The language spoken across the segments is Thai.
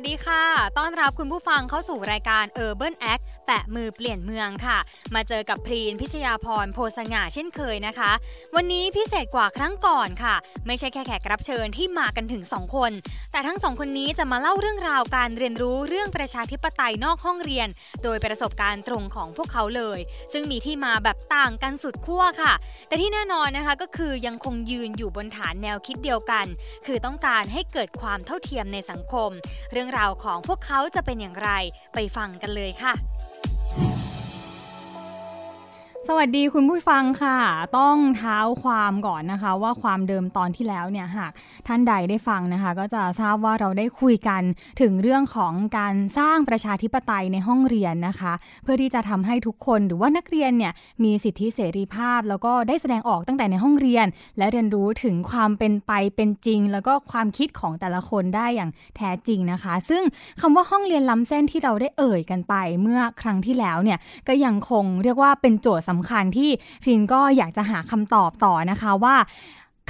วัสดีค่ะ ต้อนรับคุณผู้ฟังเข้าสู่รายการ Urban Act แตะมือเปลี่ยนเมืองค่ะ มาเจอกับพรีน พิชยาพรโพสง่าเช่นเคยนะคะ วันนี้พิเศษกว่าครั้งก่อนค่ะ ไม่ใช่แค่แขกรับเชิญที่มากันถึง 2 คน แต่ทั้งสองคนนี้จะมาเล่าเรื่องราวการเรียนรู้เรื่องประชาธิปไตยนอกห้องเรียน โดยประสบการณ์ตรงของพวกเขาเลย ซึ่งมีที่มาแบบต่างกันสุดขั้วค่ะ แต่ที่แน่นอนนะคะก็คือยังคงยืนอยู่บนฐานแนวคิดเดียวกัน คือต้องการให้เกิดความเท่าเทียมในสังคม เรื่องรื่องราวของพวกเขาจะเป็นอย่างไรไปฟังกันเลยค่ะสวัสดีคุณผู้ฟังค่ะต้องเท้าความก่อนนะคะว่าความเดิมตอนที่แล้วเนี่ยหากท่านใดได้ฟังนะคะ ก็จะทราบว่าเราได้คุยกันถึงเรื่องของการสร้างประชาธิปไตยในห้องเรียนนะคะ เพื่อที่จะทำให้ทุกคนหรือว่านักเรียนเนี่ยมีสิทธิเสรีภาพ แล้วก็ได้แสดงออกตั้งแต่ในห้องเรียน และเรียนรู้ถึงความเป็นไปเป็นจริง แล้วก็ความคิดของแต่ละคนได้อย่างแท้จริงนะคะ ซึ่งคำว่าห้องเรียนล้าเส้นที่เราได้เอ่ยกันไป เมื่อครั้งที่แล้วเนี่ยก็ยังคงเรียกว่าเป็นโจทย์สำำคัญที่ทินก็อยากจะหาคำตอบต่อนะคะว่า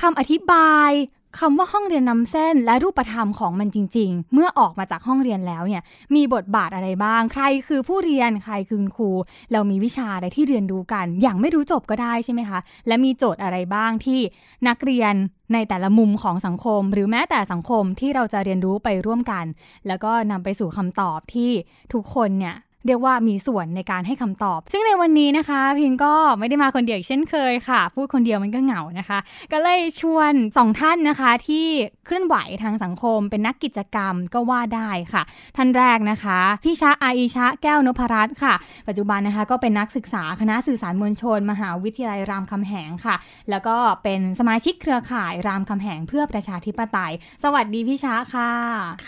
คำอธิบายคำว่าห้องเรียนนำเส้นและรูปธรรมของมันจริง ๆ เมื่อออกมาจากห้องเรียนแล้วเนี่ยมีบทบาทอะไรบ้างใครคือผู้เรียนใครคือครูเรามีวิชาอะไรที่เรียนรู้กัน อย่างไม่รู้จบก็ได้ใช่ไหมคะ และมีโจทย์อะไรบ้างที่นักเรียนในแต่ละมุมของสังคม หรือแม้แต่สังคมที่เราจะเรียนรู้ไปร่วมกัน แล้วก็นำไปสู่คำตอบที่ทุกคนเนี่ยเรียกว่ามีส่วนในการให้คำตอบ ซึ่งในวันนี้นะคะพิงก็ไม่ได้มาคนเดียวเช่นเคยค่ะพูดคนเดียวมันก็เหงานะคะ ก็เลยชวนสองท่านนะคะ ที่เคลื่อนไหวทางสังคม เป็นนักกิจกรรมก็ว่าได้ค่ะ ท่านแรกนะคะ พี่ชะอาอิชะ แก้วนพรัตน์ค่ะ ปัจจุบันนะคะก็เป็นนักศึกษาคณะสื่อสารมวลชนมหาวิทยาลัยรามคำแหงค่ะ แล้วก็เป็นสมาชิกเครือข่ายรามคำแหงเพื่อประชาธิปไตย สวัสดีพี่ชะค่ะ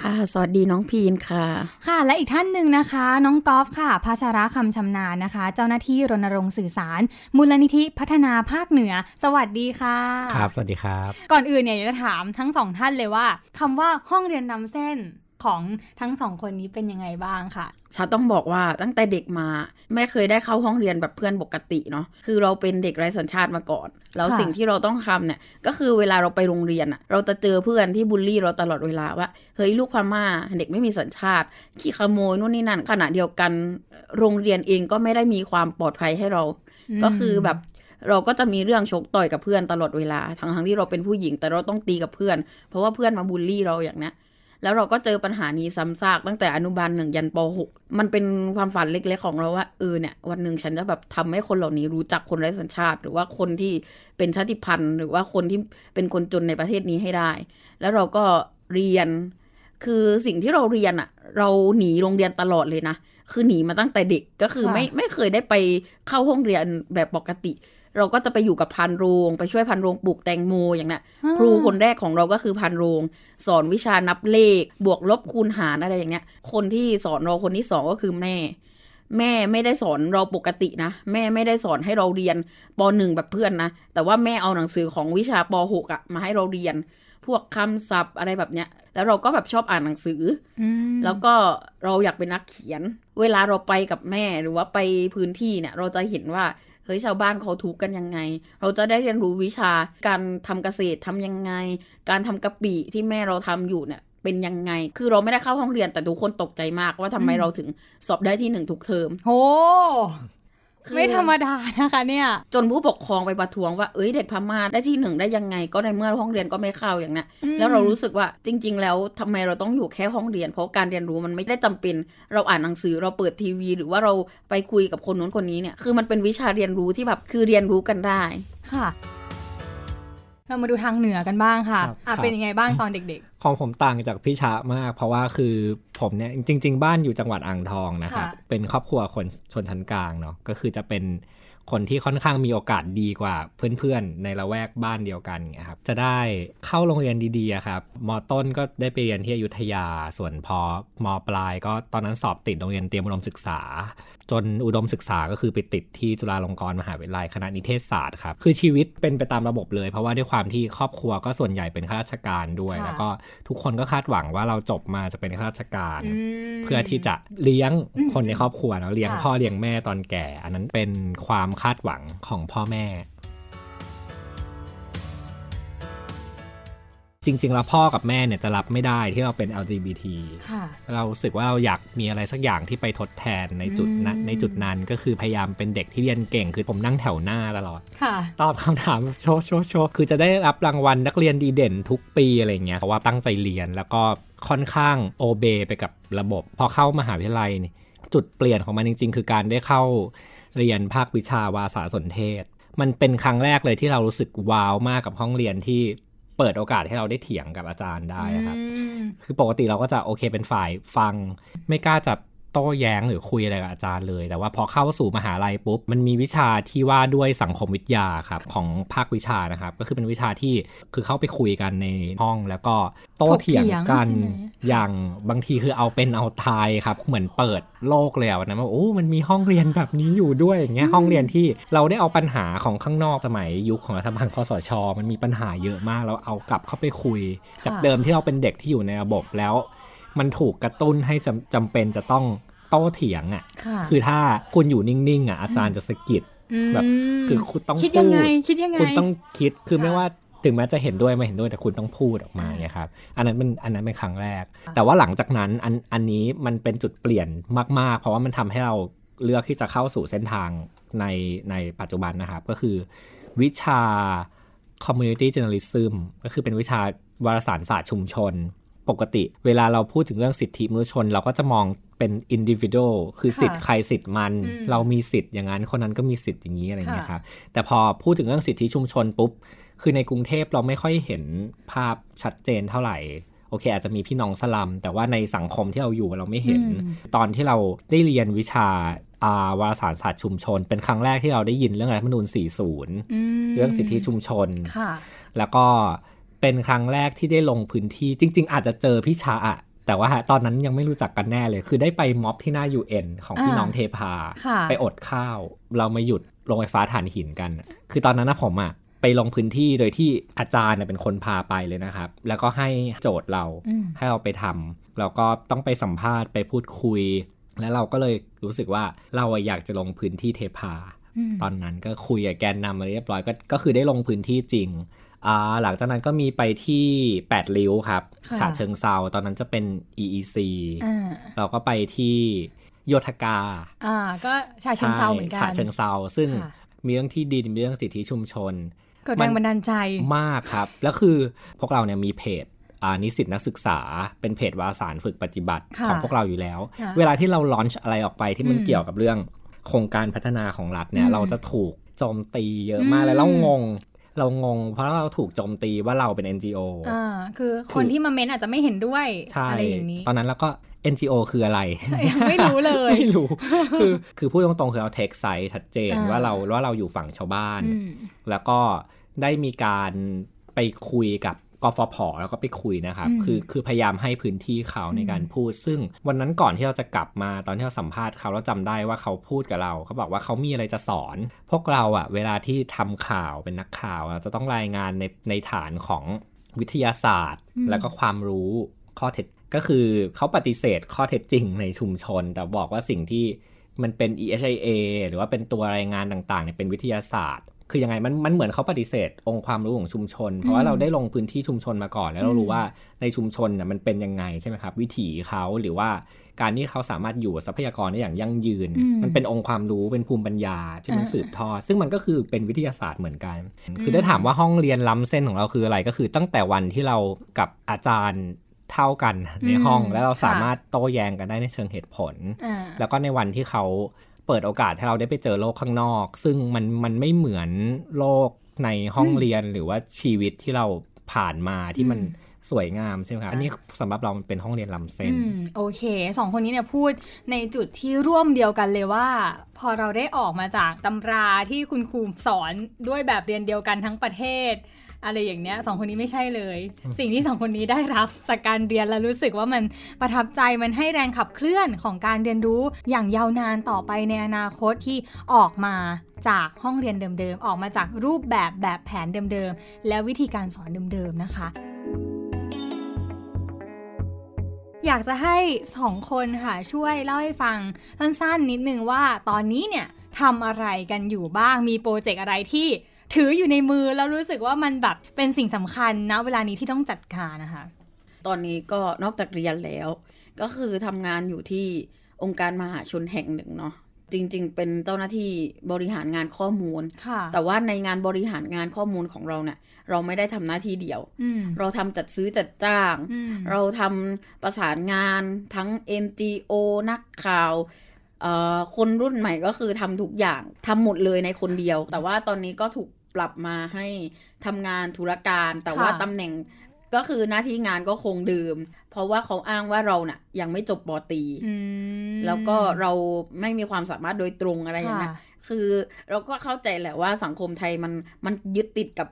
ค่ะ สวัสดีน้องพีนค่ะ ค่ะ และอีกท่านหนึ่งนะคะ น้องกอล์ฟค่ะ ภาชาระคำชำนาญนะคะ เจ้าหน้าที่รณรงค์สื่อสาร มูลนิธิพัฒนาภาคเหนือ สวัสดีค่ะ ครับ สวัสดีครับ ก่อนอื่นเนี่ยจะถามทั้งสองท่านเลยว่า คำว่าห้องเรียนนำเส้นของทั้งสองคนนี้เป็นยังไงบ้างค่ะชาต้องบอกว่าตั้งแต่เด็กมา ไม่เคยได้เข้าห้องเรียนแบบเพื่อนปกติเนาะ คือเราเป็นเด็กไร้สัญชาติมาก่อน แล้วสิ่งที่เราต้องทำเนี่ยก็คือเวลาเราไปโรงเรียนอะเราจะเจอเพื่อนที่บูลลี่เราตลอดเวลาว่าเฮ้ยลูกพม่าเด็กไม่มีสัญชาติ ขี้ขโมยนู่นนี่นั่นขณะเดียวกันโรงเรียนเองก็ไม่ได้มีความปลอดภัยให้เรา ก็คือแบบเราก็จะมีเรื่องชกต่อยกับเพื่อนตลอดเวลาทั้งทั้งที่เราเป็นผู้หญิงแต่เราต้องตีกับเพื่อน เพราะว่าเพื่อนมาบูลลี่เราอย่างนี้นแล้วเราก็เจอปัญหานี้ซ้ำซากตั้งแต่อนุบาลหนึ่งยันปหก มันเป็นความฝันเล็กๆของเราว่าเออเนี่ย วันหนึ่งฉันจะแบบทำให้คนเหล่านี้รู้จักคนไร้สัญชาติ หรือว่าคนที่เป็นชาติพันธุ์ หรือว่าคนที่เป็นคนจนในประเทศนี้ให้ได้ แล้วเราก็เรียน คือสิ่งที่เราเรียนอะเราหนีโรงเรียนตลอดเลยนะ คือหนีมาตั้งแต่เด็กก็คือไม่ไม่เคยได้ไปเข้าห้องเรียนแบบปกติเราก็จะไปอยู่กับพันโรงไปช่วยพันโรงปลูกแตงโมอย่างนั้นครูคนแรกของเราก็คือพันโรงสอนวิชานับเลขบวกลบคูณหารอะไรอย่างเงี้ยคนที่สอนเรา คนที่สองก็คือแม่ แม่ไม่ได้สอนเราปกตินะแม่ไม่ได้สอนให้เราเรียนปหนึ่งแบบเพื่อนนะแต่ว่าแม่เอาหนังสือของวิชาปหกอะมาให้เราเรียน พวกคำศัพท์อะไรแบบเนี้ย แล้วเราก็แบบชอบอ่านหนังสืออแล้วก็เราอยากเป็นนักเขียน เวลาเราไปกับแม่หรือว่าไปพื้นที่เนี่ย เราจะเห็นว่าฮ้ยชาวบ้านเขาทุกกันยังไง เราจะได้เรียนรู้วิชาการทำเกษตรทำยังไง การทำกะปิที่แม่เราทำอยู่เนี่ยเป็นยังไง คือเราไม่ได้เข้าห้องเรียนแต่ทุกคนตกใจมาก ว่าทำไมเราถึงสอบได้ที่หนึ่งทุกเทอมโอ้ไม่ธรรมดานะคะเนี่ย จนผู้ปกครองไปประท้วงว่าเอ้ยเด็กพม่าได้ที่หนึ่งได้ยังไงก็ในเมื่อห้องเรียนก็ไม่เข้าอย่างนั้นแล้วเรารู้สึกว่าจริง ๆ แล้วทำไมเราต้องอยู่แค่ห้องเรียน เพราะการเรียนรู้มันไม่ได้จำเป็น เราอ่านหนังสือเราเปิดทีวี หรือว่าเราไปคุยกับคนนู้นคนนี้เนี่ย คือมันเป็นวิชาเรียนรู้ที่แบบคือเรียนรู้กันได้ค่ะเรามาดูทางเหนือกันบ้างค่ะอ่ะเป็นยังไงบ้างตอนเด็ก ๆ ของผมต่างจากพี่ชะมาก เพราะว่าคือผมเนี่ยจริงๆบ้านอยู่จังหวัดอ่างทองนะครับ เป็นครอบครัวคนชนชั้นกลางเนาะก็คือจะเป็นคนที่ค่อนข้างมีโอกาสดีกว่าเพื่อนๆในละแวกบ้านเดียวกันไงครับ จะได้เข้าโรงเรียนดีๆครับมต้นก็ได้ไปเรียนที่อยุธยาส่วนพอมปลาย ก็ตอนนั้นสอบติดโรงเรียนเตรียมอุดมศึกษาจนอุดมศึกษาก็คือไปติดที่จุฬาลงกรณ์มหาวิทยาลัยคณะนิเทศศาสตร์ครับคือชีวิตเป็นไปตามระบบเลย เพราะว่าด้วยความที่ครอบครัวก็ส่วนใหญ่เป็นข้าราชการด้วย แล้วก็ทุกคนก็คาดหวังว่าเราจบมาจะเป็นข้าราชการ เพื่อที่จะเลี้ยงคนในครอบครัวเนาะเลี้ยงพ่อเลี้ยงแม่ตอนแก่ อันนั้นเป็นความคาดหวังของพ่อแม่จริงๆ แล้วพ่อกับแม่เนี่ยจะรับไม่ได้ที่เราเป็น LGBT เราสึกว่าเราอยากมีอะไรสักอย่างที่ไปทดแทนในจุดนั้นในจุดนั้นก็คือพยายามเป็นเด็กที่เรียนเก่งคือผมนั่งแถวหน้าตลอดตอบคำถามโชว์โชว์โชว์คือจะได้รับรางวัลนักเรียนดีเด่นทุกปีอะไรเงี้ยเพราะว่าตั้งใจเรียนแล้วก็ค่อนข้างโอเบไปกับระบบ พอเข้ามหาวิทยาลัย จุดเปลี่ยนของมันจริง ๆ คือการได้เข้าเรียนภาควิชาวาสาสนเทศ มันเป็นครั้งแรกเลยที่เรารู้สึกว้าวมากกับห้องเรียนที่เปิดโอกาสให้เราได้เถียงกับอาจารย์ได้ครับ คือปกติเราก็จะโอเคเป็นฝ่ายฟัง ไม่กล้าจะโต้แย้งหรือคุยอะไรกับอาจารย์เลย แต่ว่าพอเข้าสู่มหาลัยปุ๊บ มันมีวิชาที่ว่าด้วยสังคมวิทยาครับ ของภาควิชานะครับ ก็คือเป็นวิชาที่คือเข้าไปคุยกันในห้องแล้วก็โต้เถียงกันอย่างบางทีคือเอาเป็นเอาตายครับเหมือนเปิดโลกแล้วนะว่าโอ้ มันมีห้องเรียนแบบนี้อยู่ด้วยอย่างเงี้ยห้องเรียนที่เราได้เอาปัญหาของข้างนอกสมัยยุคของรัฐบาลคอสชมันมีปัญหาเยอะมากเราเอากลับเข้าไปคุยจากเดิมที่เราเป็นเด็กที่อยู่ในระบบแล้วมันถูกกระตุ้นให้จำจำเป็นจะต้องโต้เถียงอะ่ะ คือถ้าคุณอยู่นิ่งๆอ่ะอาจารย์จะสะกิด แบบคือคุณต้องคิดยังไงคิดยังไง คุณต้องคิดคือไม่ว่าถึงแม้จะเห็นด้วยไม่เห็นด้วยแต่คุณต้องพูดออกมาเนี่ยครับ อันนั้นเป็นอันนั้นเป็นครั้งแรก แต่ว่าหลังจากนั้นอันอันนี้มันเป็นจุดเปลี่ยนมากๆ เพราะว่ามันทำให้เราเลือกที่จะเข้าสู่เส้นทางในในปัจจุบันนะครับ ก็คือวิชา community journalism ก็คือเป็นวิชาวารสารศาสตร์ชุมชนปกติเวลาเราพูดถึงเรื่องสิทธิมนุษยชนเราก็จะมองเป็นอินดิวิโดคือสิทธิ์ใครสิทธิ์มัน เรามีสิทธิ์อย่างนั้นคนนั้นก็มีสิทธิ์อย่างนี้ อะไรอย่างเงี้ยครับแต่พอพูดถึงเรื่องสิทธิชุมชนปุ๊บ คือในกรุงเทพเราไม่ค่อยเห็นภาพชัดเจนเท่าไหร่โอเค อาจจะมีพี่น้องสลัม แต่ว่าในสังคมที่เราอยู่เราไม่เห็นตอนที่เราได้เรียนวิชาวารสารศาสตร์ชุมชน เป็นครั้งแรกที่เราได้ยินเรื่องรัฐธรรมนูญ40เรื่องสิทธิชุมชนแล้วก็เป็นครั้งแรกที่ได้ลงพื้นที่จริงๆ อาจจะเจอพี่ชาอะแต่ว่าตอนนั้นยังไม่รู้จักกันแน่เลย คือได้ไปม็อบที่หน้า UN ของพี่น้องเทพาไปอดข้าว เรามาหยุดลงไฟฟ้าถ่านหินกัน คือตอนนั้นนะผมอะไปลงพื้นที่โดยที่อาจารย์เป็นคนพาไปเลยนะครับ แล้วก็ให้โจทย์เราให้เราไปทำแล้วก็ต้องไปสัมภาษณ์ไปพูดคุย แล้วเราก็เลยรู้สึกว่าเราอยากจะลงพื้นที่เทพาตอนนั้นก็คุยกับแกนนำมาเรียบร้อยก็ก็คือได้ลงพื้นที่จริง หลังจากนั้นก็มีไปที่8ริ้วครับฉะเชิงเซาตอนนั้นจะเป็น EEC เราก็ไปที่โยธกาอ่าก็ฉะเชิงเซาเหมือนกันฉะเชิงเซาซึ่งมีเรื่องที่ดินมีเรื่องสิทธิชุมชนกดแรงบันดาลใจมากครับ แล้วคือพวกเราเนี่ยมีเพจนิสิตนักศึกษา เป็นเพจวารสารฝึกปฏิบัติของพวกเราอยู่แล้วเวลาที่เราลอนช์อะไรออกไปที่มันเกี่ยวกับเรื่องโครงการพัฒนาของรัฐเนี่ยเราจะถูกโจมตีเยอะมากเลยเรางง เรางง เพราะเราถูกโจมตีว่าเราเป็น NGO อ่าคือคนที่มาเม้นอาจจะไม่เห็นด้วยอะไรอย่างนี้ ตอนนั้นแล้วก็ NGO คืออะไรไม่รู้เลยไม่รู้คือคือพูดตรงๆคือเอาเทคไซต์ชัดเจนว่าเราว่าเราอยู่ฝั่งชาวบ้าน แล้วก็ได้มีการไปคุยกับกฟผ แล้วก็ไปคุยนะครับ คือ คือพยายามให้พื้นที่เขาในการพูด ซึ่งวันนั้นก่อนที่เราจะกลับมา ตอนที่เราสัมภาษณ์เขา เราจำได้ว่าเขาพูดกับเรา เขาบอกว่าเขามีอะไรจะสอน พวกเราอะเวลาที่ทำข่าวเป็นนักข่าวเราจะต้องรายงานใน ในฐานของวิทยาศาสตร์ แล้วก็ความรู้ ข้อเท็จ ก็คือเขาปฏิเสธข้อเท็จจริงในชุมชน แต่บอกว่าสิ่งที่มันเป็น EHIA หรือว่าเป็นตัวรายงานต่างๆเนี่ยเป็นวิทยาศาสตร์คือยังไงมันมันเหมือนเขาปฏิเสธ องค์ความรู้ของชุมชน เพราะว่าเราได้ลงพื้นที่ชุมชนมาก่อน แล้วเรารู้ว่าในชุมชนน่ะมันเป็นยังไงใช่ไหมครับวิถีเขาหรือว่าการที่เขาสามารถอยู่ทรัพยากรได้อย่างยั่งยืน มันเป็นองค์ความรู้เป็นภูมิปัญญาที่มันสืบทอดซึ่งมันก็คือเป็นวิทยาศาสตร์เหมือนกัน คือได้ถามว่าห้องเรียนล้ำเส้นของเราคืออะไรก็คือตั้งแต่วันที่เรากับอาจารย์เท่ากันในห้องแล้วเราสามารถโต้แย้งกันได้ในเชิงเหตุผล แล้วก็ในวันที่เขาเปิดโอกาสให้เราได้ไปเจอโลกข้างนอก ซึ่งมันมันไม่เหมือนโลกในห้องเรียนหรือว่าชีวิตที่เราผ่านมาที่มันสวยงามใช่ไหมคะอันนี้สำหรับเราเป็นห้องเรียนลำเส้นโอเคสองคนนี้เนี่ยพูดในจุดที่ร่วมเดียวกันเลยว่า พอเราได้ออกมาจากตำราที่คุณครูสอนด้วยแบบเรียนเดียวกันทั้งประเทศอะไรอย่างเนี้ยสองคนนี้ไม่ใช่เลย สิ่งที่สองคนนี้ได้รับจากการเรียนแล้วรู้สึกว่ามันประทับใจมันให้แรงขับเคลื่อนของการเรียนรู้ อย่างยาวนานต่อไปในอนาคตที่ออกมาจากห้องเรียนเดิมๆออกมาจากรูปแบบแบบแผนเดิมๆและวิธีการสอนเดิมๆนะคะ อยากจะให้สองคนค่ะช่วยเล่าให้ฟังสั้นๆนิดนึงว่าตอนนี้เนี่ยทำอะไรกันอยู่บ้างมีโปรเจกต์อะไรที่ถืออยู่ในมือแล้วรู้สึกว่ามันแบบเป็นสิ่งสำคัญนะเวลานี้ที่ต้องจัดการนะคะ ตอนนี้ก็นอกจากเรียนแล้ว ก็คือทำงานอยู่ที่องค์การมหาชนแห่งหนึ่งเนาะจริงๆเป็นเจ้าหน้าที่บริหารงานข้อมูลแต่ว่าในงานบริหารงานข้อมูลของเราเนะี่ยเราไม่ได้ทำหน้าที่เดียว เราทำจัดซื้อจัดจ้างเราทำประสานงานทั้ง NGO นักข่าวคนรุ่นใหม่ก็คือทำทุกอย่างทำหมดเลยในคนเดียว แต่ว่าตอนนี้ก็ถูกปรับมาให้ทำงานธุรการแต่ว่าตำแหน่งก็คือหน้าที่งานก็คงเดิมเพราะว่าเขาอ้างว่าเราเนะ่ะยังไม่จบปอตีแล้วก็เราไม่มีความสามารถโดยตรงอะไรอย่างเงี้ยคือเราก็เข้าใจแหละว่าสังคมไทยมันมันยึดติดกับ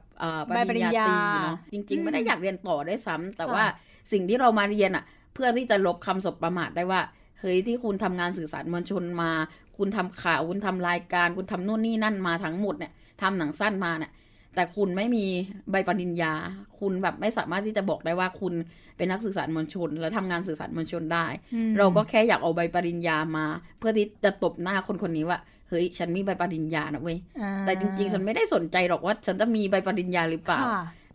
ปริญญาตรีเนาะจริงๆ ไม่ได้อยากเรียนต่อได้ซ้ำ แต่ว่าสิ่งที่เรามาเรียนอะ่ะเพื่อที่จะลบคำสบประมาทได้ว่าเฮ้ยที่คุณทำงานสื่อสารมวลชนมา คุณทำข่าวคุณทำรายการ คุณทำนู่นนี่นั่นมาทั้งหมดเนี่ยทำหนังสั้นมาเนี่ยแต่คุณไม่มีใบปริญญา คุณแบบไม่สามารถที่จะบอกได้ว่าคุณเป็นนักสื่อสารมวลชน แล้วทางานสื่อสารมวลชนได้ เราก็แค่อยากเอาใบปริญญามา เพื่อที่จะตบหน้าคนคนนี้ว่า เฮ้ย ฉันมีใบปริญญานะเว้ยแต่จริงๆ ฉันไม่ได้สนใจหรอกว่าฉันจะมีใบปริญญาหรือเปล่า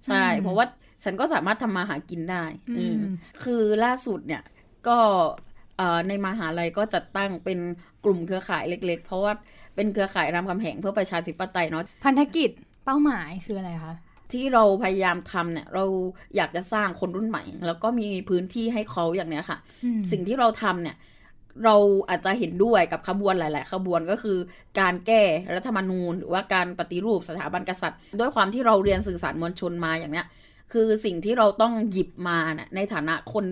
ใช่ เพราะว่าฉันก็สามารถทำมาหากินได้ อืคือล่าสุดเนี่ยก็ในมหาลัยก็จัดตั้งเป็นกลุ่มเครือข่ายเล็กๆ เพราะว่าเป็นเครือข่ายรามคำแหงเพื่อประชาธิปไตยเนาะพันธกิจเป้าหมายคืออะไรคะที่เราพยายามทำเนี่ยเราอยากจะสร้างคนรุ่นใหม่ แล้วก็มีพื้นที่ให้เขาอย่างเนี้ยค่ะ สิ่งที่เราทำเนี่ย เราอาจจะเห็นด้วยกับขบวนหลายๆ ขบวนก็คือการแก้รัฐธรรมนูญ หรือว่าการปฏิรูปสถาบันกษัตริย์ด้วยความที่เราเรียนสื่อสารมวลชนมาอย่างเนี้ยคือสิ่งที่เราต้องหยิบมานยในฐานะคน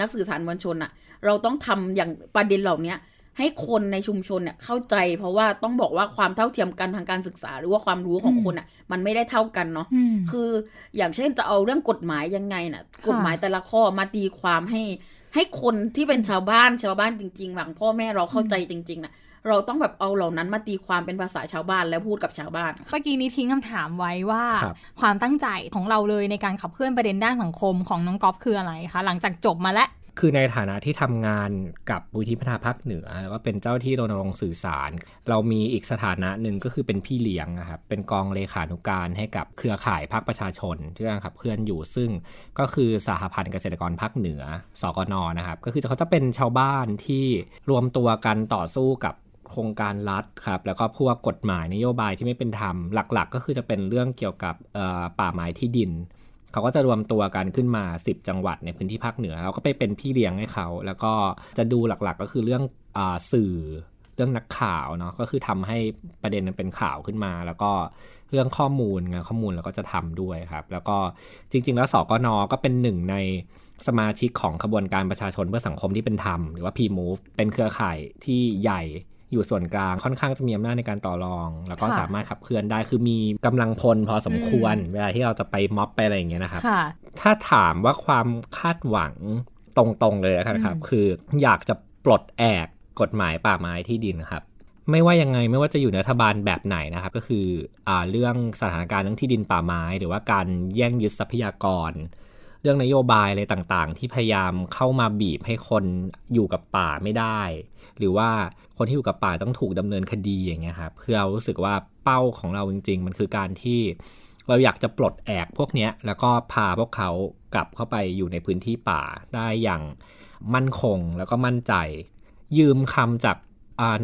นักสื่อสารมวลชนอะเราต้องทำอย่างประเด็นเหล่านี้ให้คนในชุมชนเนี่ยเข้าใจ เพราะว่าต้องบอกว่าความเท่าเทียมกันทางการศึกษา หรือว่าความรู้ของคนอะ่ะมันไม่ได้เท่ากันเนาะคืออย่างเช่นจะเอาเรื่องกฎหมายยังไงนะ่ะกฎหมายแต่ละข้อมาตีความให้ให้คนที่เป็นชาวบ้านชาวบ้านจริง ๆหวังพ่อแม่เราเข้าใจจริงๆนะ่ะเราต้องแบบเอาเหล่านั้นมาตีความเป็นภาษาชาวบ้าน แล้วพูดกับชาวบ้าน เมื่อกี้นี้ทิ้งคำถามไว้ว่าคความตั้งใจของเราเลยในการขับเคลื่อนประเด็นด้านสังคมของน้องก๊อฟคืออะไรคะ หลังจากจบมาแล้วคือในฐานะที่ทำงานกับบุลิีพัฒนาภาคเหนือแล้วก็เป็นเจ้าที่รณรงค์สื่อสาร เรามีอีกสถานะหนึ่งก็คือเป็นพี่เลี้ยงนะครับ เป็นกองเลขานุการให้กับเครือข่ายภาคประชาชนที่กำลังขับเคลื่อนอยู่ซึ่งก็คือสหพันธ์เกษตรกรภาคเหนือ สกนนะครับ ก็คือเขาจะเป็นชาวบ้านที่รวมตัวกันต่อสู้กับโครงการรัฐครับแล้วก็พวกกฎหมายนโยบายที่ไม่เป็นธรรมหลักๆ ก็คือจะเป็นเรื่องเกี่ยวกับป่าไม้ที่ดินเขาก็จะรวมตัวกันขึ้นมา 10 จังหวัดในพื้นที่ภาคเหนือเราก็ไปเป็นพี่เลี้ยงให้เขาแล้วก็จะดูหลักๆก็คือเรื่องอสื่อเรื่องนักข่าวเนาะก็คือทำให้ประเด็นมันเป็นข่าวขึ้นมา แล้วก็เรื่องข้อมูลงานข้อมูลแล้วก็จะทำด้วยครับแล้วก็จริงๆ แล้วสกนก็เป็นหนึ่งในสมาชิกของขบวนการประชาชนเพื่อสังคมที่เป็นธรรมหรือว่า P-Move เป็นเครือข่ายที่ใหญ่อยู่ส่วนกลางค่อนข้างจะมีอำนาจในการต่อรอง แล้วก็สามารถขับเคลื่อนได้คือมีกำลังพลพอสมควร เวลาที่เราจะไปม็อบไปอะไรอย่างเงี้ยนะครับ ถ้าถามว่าความคาดหวังตรงๆเลยนะครับคืออยากจะปลดแอกกฎหมายป่าไม้ที่ดินครับไม่ว่ายังไงไม่ว่าจะอยู่ในรัฐบาลแบบไหนนะครับ ก็คืออเรื่องสถานการณ์เรื่องที่ดินป่าไม้ หรือว่าการแย่งยึดทรัพยากรเรื่องนโยบายอะไรต่างๆที่พยายามเข้ามาบีบให้คนอยู่กับป่าไม่ได้ หรือว่าคนที่อยู่กับป่าต้องถูกดำเนินคดีอย่างเงี้ยครับคือเรารู้สึกว่าเป้าของเราจริงๆ มันคือการที่เราอยากจะปลดแอกพวกเนี้ยแล้วก็พาพวกเขากลับเข้าไปอยู่ในพื้นที่ป่าได้อย่างมั่นคงแล้วก็มั่นใจยืมคำจาก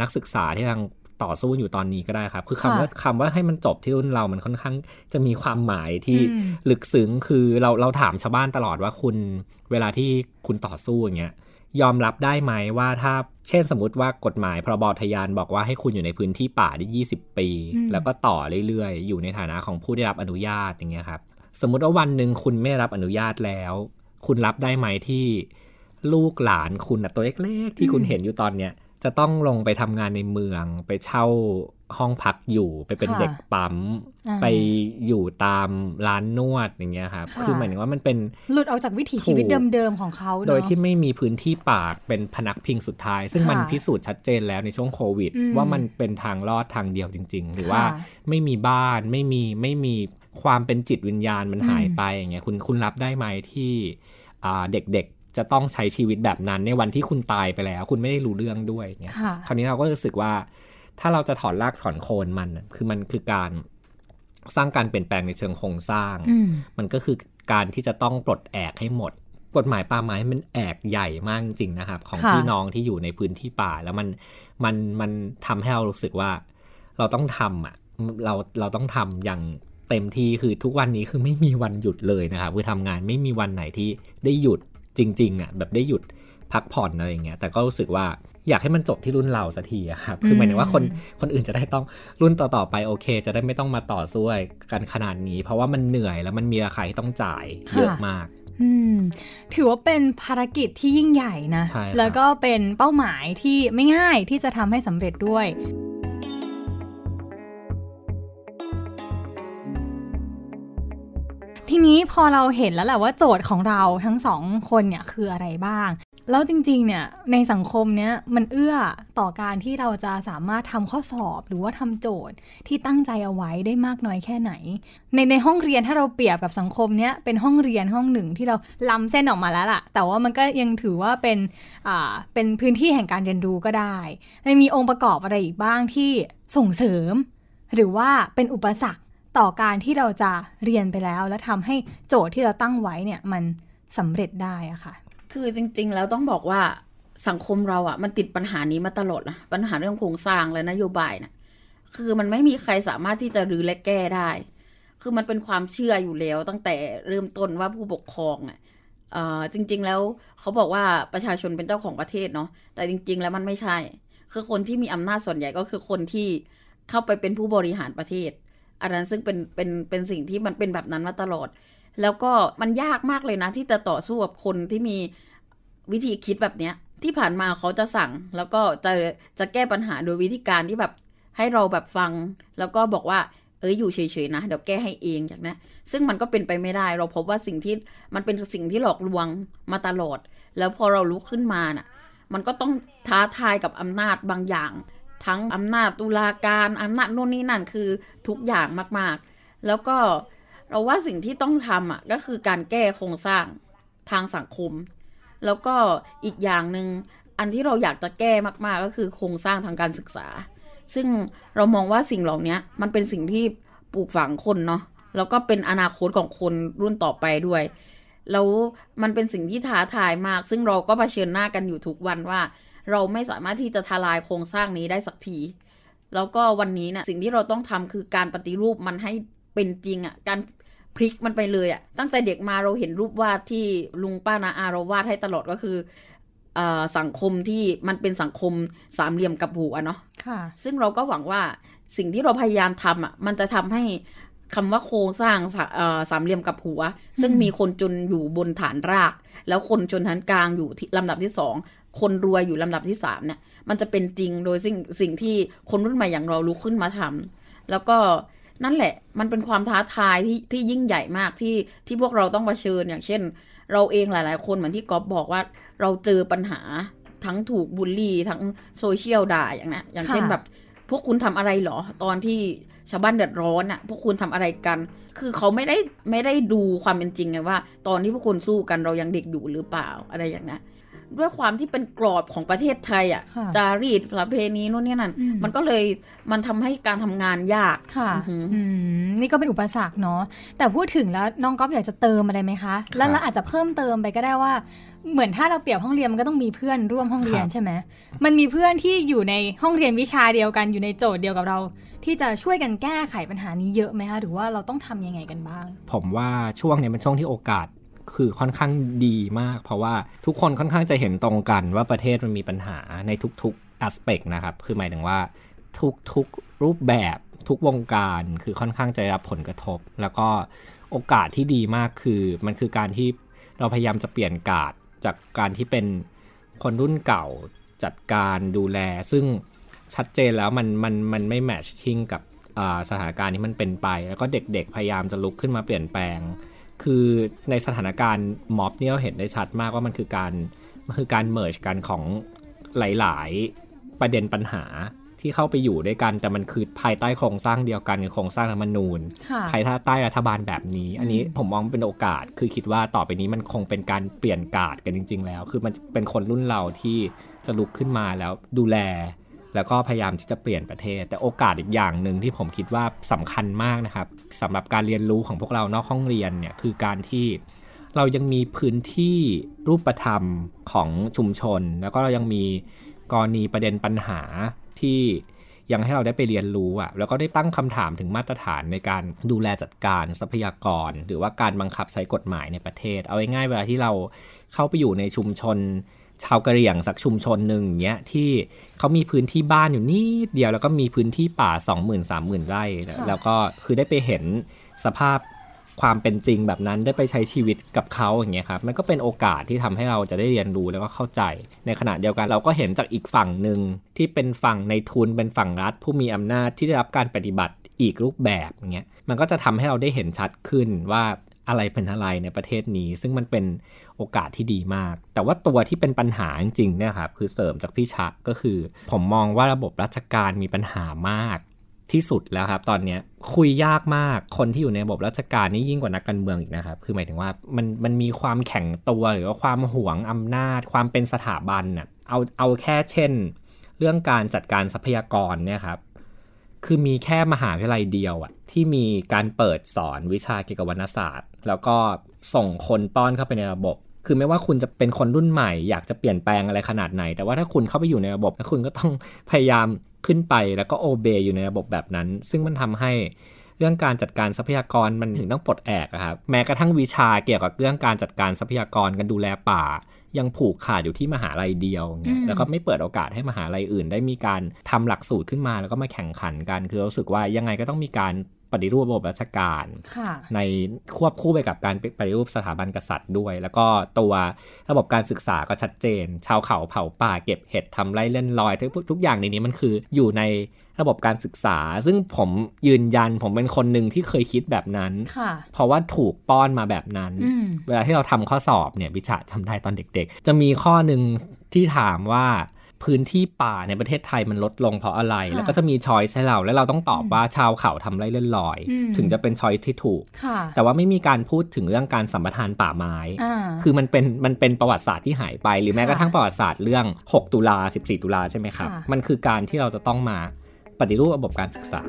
นักศึกษาที่ทางต่อสู้อยู่ตอนนี้ก็ได้ครับ คือคำว่าคำว่าให้มันจบที่รุ่นเรา มันค่อนข้างจะมีความหมายที่ลึกซึ้งคือเราเราถามชาวบ้านตลอดว่าคุณเวลาที่คุณต่อสู้อย่างเงี้ยยอมรับได้ไหมว่าถ้าเช่นสมมติว่ากฎหมาย พรบทยานบอกว่าให้คุณอยู่ในพื้นที่ป่าได้20 ปี แล้วก็ต่อเรื่อยๆ อยู่ในฐานะของผู้ได้รับอนุญาตอย่างเงี้ยครับสมมติว่าวันหนึ่งคุณไม่รับอนุญาตแล้ว คุณรับได้ไหมที่ลูกหลานคุณตัวเล็กๆที่คุณเห็นอยู่ตอนเนี้ยจะต้องลงไปทำงานในเมืองไปเช่าห้องพักอยู่ไปเป็นเด็กปั๊มไปอยู่ตามร้านนวดอย่างเงี้ยครับคือหมายถึงว่ามันเป็นหลุดออกจากวิถีชีวิตเดิมๆของเขา โดยที่ไม่มีพื้นที่ปากเป็นพนักพิงสุดท้าย ซึ่งมันพิสูจน์ชัดเจนแล้วในช่วงโควิด ว่ามันเป็นทางลอดทางเดียวจริง ๆ หรือว่าไม่มีบ้านไม่มีไม่มีความเป็นจิตวิญญาณมันหายไปอย่างเงี้ยคุณคุณรับได้ไหมที่เด็กๆจะต้องใช้ชีวิตแบบนั้นในวันที่คุณตายไปแล้ว คุณไม่ได้รู้เรื่องด้วยเนี่ย คราวนี้เราก็รู้สึกว่า ถ้าเราจะถอนรากถอนโคนมันคือมันคือการสร้างการเปลี่ยนแปลงในเชิงโครงสร้าง มันก็คือการที่จะต้องปลดแอกให้หมด กฎหมายป่าไม้มันแอกใหญ่มากจริงนะครับ ของพี่น้องที่อยู่ในพื้นที่ป่า แล้วมันมันมันทำให้เรารู้สึกว่า เราต้องทำอ่ะเราเราต้องทำอย่างเต็มที่คือทุกวันนี้คือไม่มีวันหยุดเลยนะครับคือทำงานไม่มีวันไหนที่ได้หยุดจริงๆอ่ะแบบได้หยุดพักผ่อนอะไรเงี้ย แต่ก็รู้สึกว่าอยากให้มันจบที่รุ่นเราสักทีครับ คือหมายถึงว่าคนคนอื่นจะได้ต้องรุ่นต่อ ๆ ไปโอเค จะได้ไม่ต้องมาต่อสู้กันขนาดนี้ เพราะว่ามันเหนื่อยแล้วมันมีราคาที่ต้องจ่ายเยอะมากถือว่าเป็นภารกิจที่ยิ่งใหญ่นะ แล้วก็เป็นเป้าหมายที่ไม่ง่ายที่จะทำให้สำเร็จด้วยทีนี้พอเราเห็นแล้วแหละว่าโจทย์ของเราทั้งสองคนเนี่ยคืออะไรบ้าง แล้วจริงๆ เนี่ยในสังคมเนี่ยมันเอื้อต่อการที่เราจะสามารถทำข้อสอบหรือว่าทำโจทย์ที่ตั้งใจเอาไว้ได้มากน้อยแค่ไหน ในในห้องเรียนถ้าเราเปรียบกับสังคมเนี่ยเป็นห้องเรียนห้องหนึ่งที่เราล้ำเส้นออกมาแล้วล่ะแต่ว่ามันก็ยังถือว่าเป็น อ่า เป็นพื้นที่แห่งการเรียนรู้ก็ได้มันมีองค์ประกอบอะไรอีกบ้างที่ส่งเสริม หรือว่าเป็นอุปสรรคต่อการที่เราจะเรียนไปแล้วและทำให้โจทย์ที่เราตั้งไว้เนี่ย มันสำเร็จได้อะค่ะ คือจริงๆแล้วต้องบอกว่าสังคมเราอะมันติดปัญหานี้มาตลอดนะปัญหาเรื่องโครงสร้างและนโยบายนะคือมันไม่มีใครสามารถที่จะรื้อและแก้ได้ คือมันเป็นความเชื่ออยู่แล้ว ตั้งแต่เริ่มต้นว่าผู้ปกครองอะจริงๆแล้วเขาบอกว่าประชาชนเป็นเจ้าของประเทศเนาะ แต่จริงๆแล้วมันไม่ใช่ คือคนที่มีอำนาจส่วนใหญ่ก็คือคนที่เข้าไปเป็นผู้บริหารประเทศอันนั้นซึ่งเป็นเป็นเป็นสิ่งที่มันเป็นแบบนั้นมาตลอด แล้วก็มันยากมากเลยนะ ที่จะต่อสู้กับคนที่มีวิธีคิดแบบเนี้ยที่ผ่านมาเขาจะสั่ง แล้วก็จะจะแก้ปัญหาโดยวิธีการที่แบบให้เราแบบฟัง แล้วก็บอกว่า เอ้ยอยู่เฉยๆนะเดี๋ยวแก้ให้เองอย่างนั้นซึ่งมันก็เป็นไปไม่ได้ เราพบว่าสิ่งที่มันเป็นสิ่งที่หลอกลวงมาตลอด แล้วพอเราลุกขึ้นมาน่ะมันก็ต้องท้าทายกับอำนาจบางอย่างทั้งอำนาจตุลาการ อำนาจโน่นนี่นั่นคือทุกอย่างมากๆ แล้วก็เราว่าสิ่งที่ต้องทำอ่ะก็คือการแก้โครงสร้างทางสังคม แล้วก็อีกอย่างหนึ่งอันที่เราอยากจะแก้มากๆก็คือโครงสร้างทางการศึกษา ซึ่งเรามองว่าสิ่งเหล่านี้มันเป็นสิ่งที่ปลูกฝังคนเนาะแล้วก็เป็นอนาคตของคนรุ่นต่อไปด้วยแล้วมันเป็นสิ่งที่ท้าทายมาก ซึ่งเราก็เผชิญหน้ากันอยู่ทุกวันว่า เราไม่สามารถที่จะทลายโครงสร้างนี้ได้สักทีแล้วก็วันนี้นะ่ะสิ่งที่เราต้องทำคือการปฏิรูปมันให้เป็นจริงอะ่ะ การพลิกมันไปเลยอะ่ะตั้งแต่เด็กมาเราเห็นรูปวาดที่ลุงป้านาอาเราวาดให้ตลอดก็คือสังคมที่มันเป็นสังคมสามเหลี่ยมกับหัวเนาะค่ะ ซึ่งเราก็หวังว่าสิ่งที่เราพยายามทำอ่ะมันจะทำให้คำว่าโครงสร้างสามเหลี่ยมกับหัว ซึ่งมีคนจนอยู่บนฐานราก แล้วคนชนชั้นกลางอยู่ที่ลำดับที่สองคนรวยอยู่ลำดับที่สามเนี่ยมันจะเป็นจริงโดยสิ่งสิ่งที่คนรุ่นใหม่อย่างเราลุกขึ้นมาทำ แล้วก็นั่นแหละ มันเป็นความท้าทายที่ที่ยิ่งใหญ่มากที่ที่พวกเราต้องเผชิญ อย่างเช่น เราเองหลาย ๆ คน เหมือนที่กอฟบอกว่าเราเจอปัญหาทั้งถูกบูลลี่ทั้งโซเชียลด่าอย่างนี้นอย่างเช่นแบบพวกคุณทำอะไรหรอ ตอนที่ชาวบ้านเดือดร้อนอะ่ะพวกคุณทำอะไรกัน คือเขาไม่ได้ไม่ได้ดูความเป็นจริงไงว่า ตอนที่พวกคุณสู้กันเรายังเด็กอยู่หรือเปล่าอะไรอย่างนั้นด้วยความที่เป็นกรอบของประเทศไทยอะ่ะจารีตประเพณีนู่นนี่นั่น มันก็เลยมันทำให้การทำงานยากค่ะนี่ก็เป็นอุปสรรคเนาะแต่พูดถึงแล้วน้องก๊อฟอยากจะเติมอะไรไหมคะ แล้วเราอาจจะเพิ่มเติมไปก็ได้ว่าเหมือนถ้าเราเปรียบห้องเรียนมันก็ต้องมีเพื่อนร่วมห้องเรียนใช่ไหมมันมีเพื่อนที่อยู่ในห้องเรียนวิชาเดียวกันอยู่ในโจทย์เดียวกับเรา ที่จะช่วยกันแก้ไขปัญหานี้เยอะไหมคะหรือว่าเราต้องทํำยังไงกันบ้างผมว่าช่วงนี้เป็นช่วงที่โอกาสคือค่อนข้างดีมาก เพราะว่าทุกคนค่อนข้างจะเห็นตรงกันว่าประเทศมันมีปัญหาในทุกๆ aspect นะครับ คือหมายถึงว่า ทุกๆรูปแบบ ทุกวงการคือค่อนข้างจะรับผลกระทบ แล้วก็โอกาสที่ดีมากคือมันคือการที่เราพยายามจะเปลี่ยนกาดจากการที่เป็นคนรุ่นเก่าจัดการดูแล ซึ่งชัดเจนแล้วมันมันมันไม่แมชชิ่งกับสถานการณ์ที่มันเป็นไป แล้วก็เด็กๆพยายามจะลุกขึ้นมาเปลี่ยนแปลง คือในสถานการณ์ม็อบเนี่ยเห็นได้ชัดมากว่ามันคือการมันคือการเมิร์ชกันของหลายๆประเด็นปัญหาที่เข้าไปอยู่ด้วยกันแต่มันคือภายใต้โครงสร้างเดียวกันกือโครงสร้างรัฐมนูญภายใต้รัฐบาลแบบนี้ อันนี้ผมมองเป็นโอกาส คือคิดว่าต่อไปนี้มันคงเป็นการเปลี่ยนกาดกันจริงๆแล้ว คือมันเป็นคนรุ่นเราที่จะลุกขึ้นมาแล้วดูแล แล้วก็พยายามที่จะเปลี่ยนประเทศ แต่โอกาสอีกอย่างหนึ่งที่ผมคิดว่าสำคัญมากนะครับสำหรับการเรียนรู้ของพวกเรานอกห้องเรียนเนี่ยคือการที่เรายังมีพื้นที่รูปธรรมของชุมชน แล้วก็เรายังมีกรณีประเด็นปัญหาที่ยังให้เราได้ไปเรียนรู้อะแล้วก็ได้ตั้งคำถามถึงมาตรฐานในการดูแลจัดการทรัพยากร หรือว่าการบังคับใช้กฎหมายในประเทศ เอาง่ายๆเวลาที่เราเข้าไปอยู่ในชุมชน ชาวกะเหรี่ยง สักชุมชนหนึ่งเนี้ยที่เขามีพื้นที่บ้านอยู่นิดเดียวแล้วก็มีพื้นที่ป่า 2 0 0 0 0 3 0 0 0 0ไร่ แล้วก็คือได้ไปเห็นสภาพความเป็นจริงแบบนั้นได้ไปใช้ชีวิตกับเขาอย่างเงี้ยครับมันก็เป็นโอกาสที่ทำให้เราจะได้เรียนรู้แล้วก็เข้าใจ ในขณะเดียวกันเราก็เห็นจากอีกฝั่งหนึ่งที่เป็นฝั่งในทุน เป็นฝั่งรัฐ ผู้มีอำนาจที่ได้รับการปฏิบัติอีกรูปแบบเงี้ยมันก็จะทำให้เราได้เห็นชัดขึ้นว่าอะไรเป็นอะไรในประเทศนี้ ซึ่งมันเป็นโอกาสที่ดีมาก แต่ว่าตัวที่เป็นปัญหาจริงๆเนี่ยครับคือเสริมจากพี่ชักก็คือผมมองว่าระบบราชการมีปัญหามากที่สุดแล้วครับตอนเนี้คุยยากมากคนที่อยู่ในระบบราชการนี่ยิ่งกว่านักการเมืองอีกนะครับ คือหมายถึงว่ามันมันมีความแข่งตัวหรือว่าความหวงอำนาจ ความเป็นสถาบันน่ะเอาเอาแค่เช่นเรื่องการจัดการทรัพยากรเนี่ยครับ คือมีแค่มหาวิทยาลัยเดียวอะที่มีการเปิดสอนวิชาเกี่ยวกับวรรณศาสตร์ แล้วก็ส่งคนป้อนเข้าไปในระบบคือไม่ว่าคุณจะเป็นคนรุ่นใหม่อยากจะเปลี่ยนแปลงอะไรขนาดไหน แต่ว่าถ้าคุณเข้าไปอยู่ในระบบคุณก็ต้องพยายามขึ้นไป แล้วก็โอเบอยู่ในระบบแบบนั้น ซึ่งมันทำให้เรื่องการจัดการทรัพยากรมันถึงต้องปลดแอกครับแม้กระทั่งวิชาเกี่ยวกับเรื่องการจัดการทรัพยากรกันดูแลป่า ยังผูกขาดอยู่ที่มหาลัยเดียวไงแล้วก็ไม่เปิดโอกาสให้มหาลัยอื่น ได้มีการทำหลักสูตรขึ้นมาแล้วก็มาแข่งขันกันคือรู้สึกว่ายังไงก็ต้องมีการปฏิรูประบบราชการในควบคู่ไปกับการปฏิรูปสถาบันกษัตริย์ด้วย แล้วก็ตัวระบบการศึกษาก็ชัดเจนชาวเขาเผ่าป่าเก็บเห็ดทำไร่เล่นลอยทุกทุกอย่างในนี้มันคืออยู่ในระบบการศึกษา ซึ่งผมยืนยันผมเป็นคนหนึ่งที่เคยคิดแบบนั้น เพราะว่าถูกป้อนมาแบบนั้น เวลาที่เราทำข้อสอบเนี่ยวิชาทำได้ตอนเด็ก ๆ จะมีข้อหนึ่งที่ถามว่าพื้นที่ป่าในประเทศไทยมันลดลงเพราะอะไร แล้วก็จะมีชอยใช้เรา แล้วเราต้องตอบว่า ชาวเขาทำไร่เล่นลอย ถึงจะเป็นชอยที่ถูก แต่ว่าไม่มีการพูดถึงเรื่องการสัมปทานป่าไม้ คือมันเป็นมันเป็นประวัติศาสตร์ที่หายไป หรือแม้กระทั่งประวัติศาสตร์เรื่อง 6 ตุลา 14 ตุลาใช่ไหมครับ มันคือการที่เราจะต้องมาปฏิรูประบบการศึกษา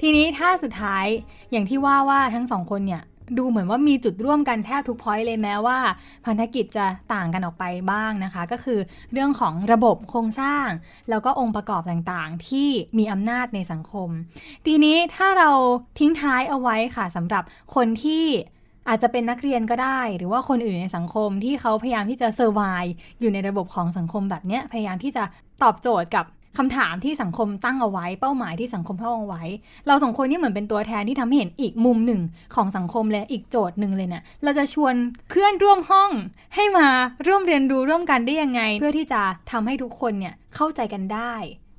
ทีนี้ถ้าสุดท้ายอย่างที่ว่าว่าทั้งสองคนเนี่ยดูเหมือนว่ามีจุดร่วมกันแทบทุกพอยต์เลยแม้ว่า พันธกิจจะต่างกันออกไปบ้างนะคะ ก็คือเรื่องของระบบโครงสร้าง แล้วก็องค์ประกอบต่างๆ ที่มีอำนาจในสังคมทีนี้ถ้าเราทิ้งท้ายเอาไว้ค่ะสำหรับคนที่อาจจะเป็นนักเรียนก็ได้ หรือว่าคนอื่นในสังคมที่เขาพยายามที่จะเซอร์ไวอยู่ในระบบของสังคมแบบนี้พยายามที่จะตอบโจทย์กับคำถามที่สังคมตั้งเอาไว้เป้าหมายที่สังคมตั้งเอาไว้ เราสองคนนี่เหมือนเป็นตัวแทนที่ทำให้เห็นอีกมุมหนึ่งของสังคมและอีกโจทย์หนึ่งเลยเนะี่ยเราจะชวนเพื่อนร่วมห้อง ให้มาร่วมเรียนรู้ร่วมกันได้ยังไงเพื่อที่จะทำให้ทุกคนเนี่ยเข้าใจกันได้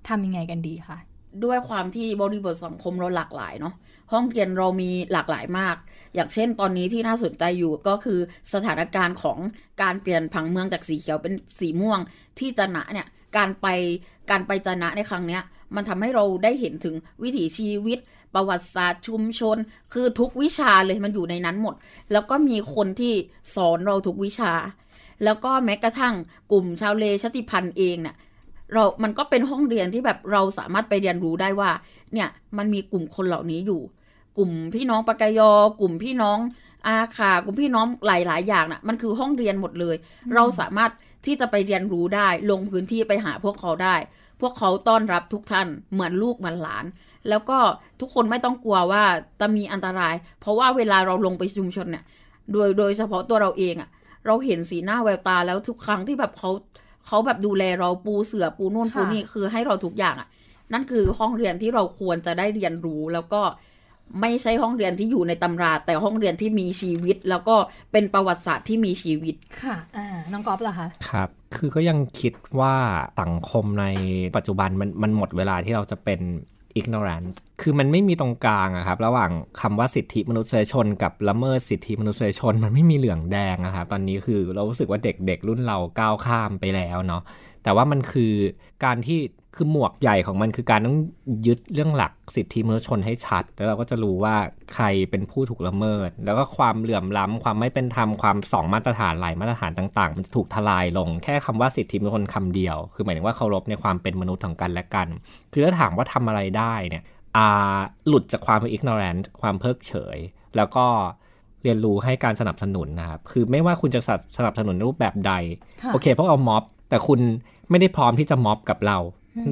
ทำยังไงกันดีคะด้วยความที่บริบทสังคมเราหลากหลายเนาะห้องเรียนเรามีหลากหลายมาก อย่างเช่นตอนนี้ที่น่าสนใจอยู่ก็คือสถานการณ์ของการเปลี่ยนผังเมืองจากสีเขียวเป็นสีม่วงที่จนะเนี่ยการไปการไปจนะในครั้งเนี้ย มันทำให้เราได้เห็นถึงวิถีชีวิต ประวัติศาสตร์ชุมชน คือทุกวิชาเลยมันอยู่ในนั้นหมด แล้วก็มีคนที่สอนเราทุกวิชา แล้วก็แม้กระทั่งกลุ่มชาวเลชติพันธ์เองเนะี่ยเรา มันก็เป็นห้องเรียนที่แบบเราสามารถไปเรียนรู้ได้ว่า เนี่ย มันมีกลุ่มคนเหล่านี้อยู่ กลุ่มพี่น้องปากยอ กลุ่มพี่น้องอาคากลุ่มพี่น้องหลาย ๆ อย่างนะ่ะ มันคือห้องเรียนหมดเลย เราสามารถที่จะไปเรียนรู้ได้ ลงพื้นที่ไปหาพวกเขาได้ พวกเขาต้อนรับทุกท่าน เหมือนลูกเหมือนหลาน แล้วก็ทุกคนไม่ต้องกลัวว่าจะมีอันตราย เพราะว่าเวลาเราลงไปชุมชนเนี่ย โดย โดยเฉพาะตัวเราเองอะ่ะ เราเห็นสีหน้าแววตาแล้วทุกครั้งที่แบบเขาเขาแบบดูแลเราปูเสือ ปูนู่นปูนี่คือให้เราทุกอย่างอะ่ะ นั่นคือห้องเรียนที่เราควรจะได้เรียนรู้แล้วก็ไม่ใช่ห้องเรียนที่อยู่ในตำราแต่ห้องเรียนที่มีชีวิต แล้วก็เป็นประวัติศาสตร์ที่มีชีวิตค่ะอ่าน้องกอล์ฟเหรอคะครับ คือก็ยังคิดว่าสังคมในปัจจุบันมันมันหมดเวลาที่เราจะเป็น ignorant คือมันไม่มีตรงกลางอะครับ ระหว่างคำว่าสิทธิมนุษยชน กับละเมิดสิทธิมนุษยชน มันไม่มีเหลืองแดงอะครับ ตอนนี้คือเรารู้สึกว่าเด็กๆ รุ่นเราก้าวข้ามไปแล้ว เนาะ แต่ว่ามันคือการที่คือหมวกใหญ่ของมันคือการต้องยึดเรื่องหลักสิทธิมนุษยชนให้ชัด แล้วเราก็จะรู้ว่าใครเป็นผู้ถูกละเมิด แล้วก็ความเหลื่อมล้ำความไม่เป็นธรรมความสองมาตรฐานหลายมาตรฐานต่างๆมันจะถูกทลายลง แค่คำว่าสิทธิมนุษยชนคำเดียว คือหมายถึงว่าเคารพในความเป็นมนุษย์ของกันและกันคือถ้าถามว่าทำอะไรได้เนี่ยหลุดจากความเอิกโนแรนต์ความเพิกเฉย แล้วก็เรียนรู้ให้การสนับสนุนนะครับคือไม่ว่าคุณจะสนับสนุนรูปแบบใดโอเคพวกเอาม็อบแต่คุณไม่ได้พร้อมที่จะม็อบกับเรา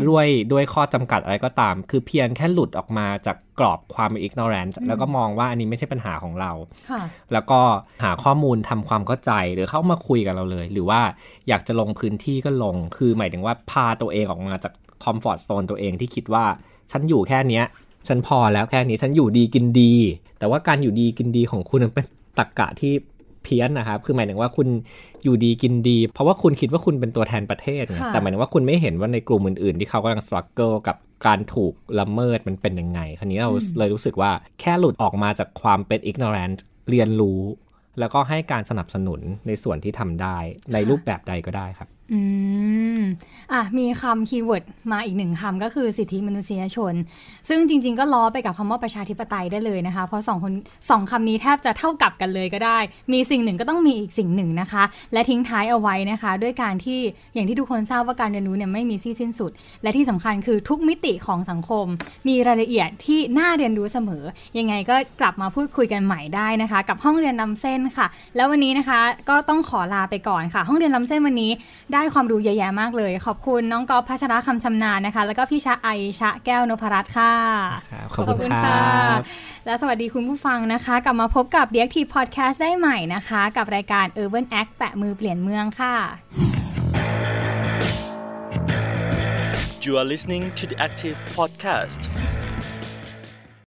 ด้วยด้วยข้อจำกัดอะไรก็ตาม คือเพียงแค่หลุดออกมาจากกรอบความอิกโนแรน์แล้วก็มองว่าอันนี้ไม่ใช่ปัญหาของเรา แล้วก็หาข้อมูลทำความเข้าใจหรือเข้ามาคุยกับเราเลย หรือว่าอยากจะลงพื้นที่ก็ลง คือหมายถึงว่าพาตัวเองออกมาจากคอมฟอร์ตโซนตัวเองที่คิดว่า ฉันอยู่แค่เนี้ยฉันพอแล้วแค่นี้ฉันอยู่ดีกินดี แต่ว่าการอยู่ดีกินดีของคุณเป็นตรกกะที่พี้ยนนะครับ คือหมายถึงว่าคุณอยู่ดีกินดี เพราะว่าคุณคิดว่าคุณเป็นตัวแทนประเทศ แต่หมายถึงว่าคุณไม่เห็นว่าในกลุ่มอื่นๆ ที่เขากำลังสครัลเกิลกับการถูกละเมิดมันเป็นยังไง คราวนี้เราเลยรู้สึกว่าแค่หลุดออกมาจากความเป็นอิกโนแรนต์เรียนรู้ แล้วก็ให้การสนับสนุนในส่วนที่ทำได้ในรูปแบบใดก็ได้ครับอืม อ่ะ มีคำคีย์เวิร์ดมาอีกหนึ่งคำก็คือสิทธิมนุษยชน ซึ่งจริง ๆ ก็ล้อไปกับคำว่าประชาธิปไตยได้เลยนะคะ เพราะสองคนสองคำนี้แทบจะเท่ากับกันเลยก็ได้ มีสิ่งหนึ่งก็ต้องมีอีกสิ่งหนึ่งนะคะ และทิ้งท้ายเอาไว้นะคะ ด้วยการที่อย่างที่ทุกคนทราบว่าการเรียนรู้เนี่ยไม่มีที่สิ้นสุด และที่สำคัญคือทุกมิติของสังคม มีรายละเอียดที่น่าเรียนรู้เสมอยังไงก็กลับมาพูดคุยกันใหม่ได้นะคะ กับห้องเรียนลำาเส้นค่ะ แล้ววันนี้นะคะก็ต้องขอลาไปก่อนค่ะ ห้องเรียนลำาเส้นวันนี้ได้ความรู้เยอะแยะมากเลย ขอบคุณน้องกอล์ฟพัชระคำชำนาญนะคะ แล้วก็พี่ชะไอชะแก้วนพรัตน์ค่ะขอบคุณค่ะ และสวัสดีคุณผู้ฟังนะคะ กลับมาพบกับเดียกทีพอดแคสต์ได้ใหม่นะคะ กับรายการ Urban Act แปะมือเปลี่ยนเมืองค่ะ You are listening to the Active Podcast